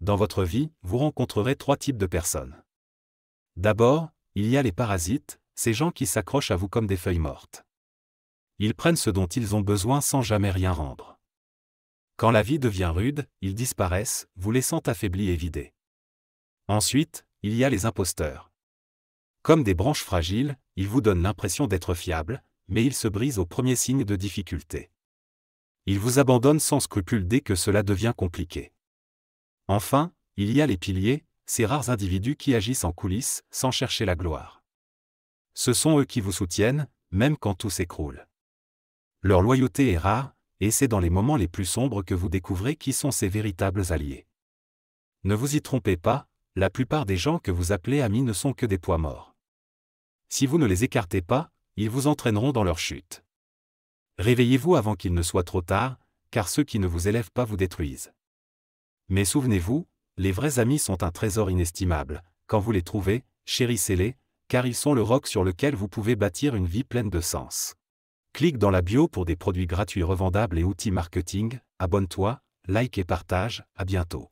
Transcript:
Dans votre vie, vous rencontrerez trois types de personnes. D'abord, il y a les parasites, ces gens qui s'accrochent à vous comme des feuilles mortes. Ils prennent ce dont ils ont besoin sans jamais rien rendre. Quand la vie devient rude, ils disparaissent, vous laissant affaibli et vidé. Ensuite, il y a les imposteurs. Comme des branches fragiles, ils vous donnent l'impression d'être fiables, mais ils se brisent au premier signe de difficulté. Ils vous abandonnent sans scrupule dès que cela devient compliqué. Enfin, il y a les piliers, ces rares individus qui agissent en coulisses, sans chercher la gloire. Ce sont eux qui vous soutiennent, même quand tout s'écroule. Leur loyauté est rare, et c'est dans les moments les plus sombres que vous découvrez qui sont ces véritables alliés. Ne vous y trompez pas, la plupart des gens que vous appelez amis ne sont que des poids morts. Si vous ne les écartez pas, ils vous entraîneront dans leur chute. Réveillez-vous avant qu'il ne soit trop tard, car ceux qui ne vous élèvent pas vous détruisent. Mais souvenez-vous, les vrais amis sont un trésor inestimable. Quand vous les trouvez, chérissez-les, car ils sont le roc sur lequel vous pouvez bâtir une vie pleine de sens. Clique dans la bio pour des produits gratuits revendables et outils marketing, abonne-toi, like et partage, à bientôt.